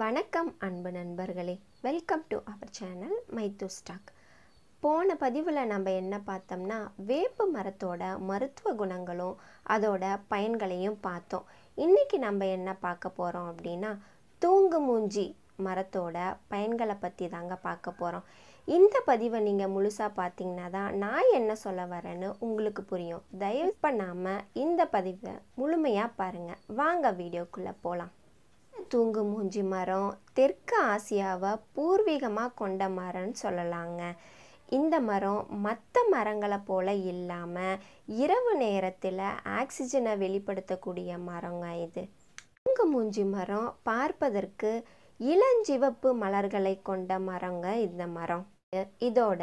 வணக்கம் அன்பு நண்பர்களே வெல்கம் டு அவர் சேனல் மைத்து ஸ்டாக் போன பதிவில் நம்ம என்ன பார்த்தோம்னா வேப்பு மரத்தோட மருத்துவ குணங்களும் அதோட பயன்களையும் பார்த்தோம் இன்றைக்கி நம்ம என்ன பார்க்க போகிறோம் அப்படின்னா தூங்கு மூஞ்சி மரத்தோட பயன்களை பற்றி தாங்க பார்க்க போகிறோம் இந்த பதிவை நீங்கள் முழுசாக பார்த்தீங்கன்னா தான் நான் என்ன சொல்ல வரேன்னு உங்களுக்கு புரியும் தயவு பண்ணாமல் இந்த பதிவை முழுமையாக பாருங்கள் வாங்க வீடியோக்குள்ளே போகலாம் தூங்கு மூஞ்சி மரம் தெற்கு ஆசியாவை பூர்வீகமாக கொண்ட மரம்னு சொல்லலாங்க இந்த மரம் மற்ற மரங்களை போல் இல்லாமல் இரவு நேரத்தில் ஆக்சிஜனை வெளிப்படுத்தக்கூடிய மரங்க இது தூங்கு மூஞ்சி மரம் பார்ப்பதற்கு இளஞ்சிவப்பு மலர்களை கொண்ட மரங்க இந்த மரம் இதோட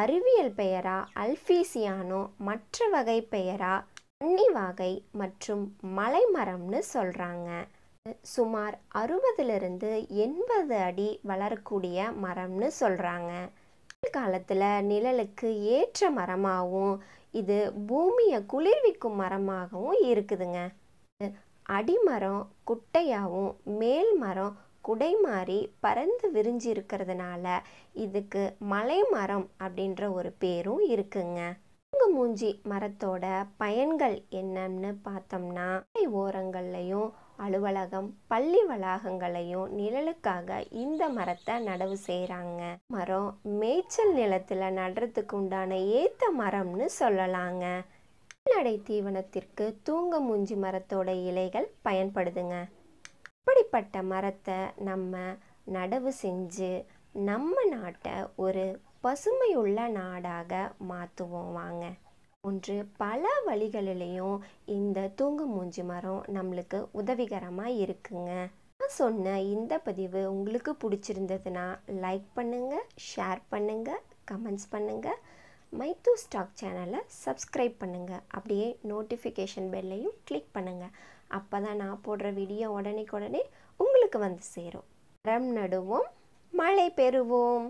அறிவியல் பெயரா அல்ஃபீசியானோ மற்ற வகை பெயரா தண்ணி வகை மற்றும் மலைமரம்னு சொல்கிறாங்க சுமார் அறுபதுலேருந்து எண்பது அடி வளரக்கூடிய மரம்னு சொல்கிறாங்க காலத்தில் நிழலுக்கு ஏற்ற மரமாகவும் இது பூமியை குளிர்விக்கும் மரமாகவும் இருக்குதுங்க அடிமரம் குட்டையாகவும் மேல் மரம் குடை மாறி பறந்து விரிஞ்சு இருக்கிறதுனால இதுக்கு மலை மரம் அப்படின்ற ஒரு பேரும் இருக்குங்க மூஞ்சி மரத்தோட பயன்கள் என்னன்னு பார்த்தோம்னா ஓரங்கள் அலுவலகம் பள்ளி வளாகங்களையும் நிழலுக்காக இந்த மரத்தை நடவு செய்கிறாங்க மரம் மேய்ச்சல் நிலத்தில் நடுறதுக்கு உண்டான ஏற்ற மரம்னு சொல்லலாங்க கால்நடை தீவனத்திற்கு தூங்க மூஞ்சி மரத்தோட இலைகள் பயன்படுதுங்க இப்படிப்பட்ட மரத்தை நம்ம நடவு செஞ்சு நம்ம நாட்டை ஒரு பசுமையுள்ள நாடாக மாற்றுவோம் வாங்க போன்று பல வழிகளிலையும் இந்த தூங்கு மூஞ்சி மரம் நம்மளுக்கு உதவிகரமாக இருக்குங்க நான் சொன்ன இந்த பதிவு உங்களுக்கு பிடிச்சிருந்ததுன்னா லைக் பண்ணுங்கள் ஷேர் பண்ணுங்கள் கமெண்ட்ஸ் பண்ணுங்கள் மைத்தூ ஸ்டாக் சேனலை சப்ஸ்கிரைப் பண்ணுங்கள் அப்படியே நோட்டிஃபிகேஷன் பெல்லையும் கிளிக் பண்ணுங்கள் அப்போ தான் நான் போடுற வீடியோ உடனே உடனே உங்களுக்கு வந்து சேரும் ரம் நடுவோம் மழை பெறுவோம்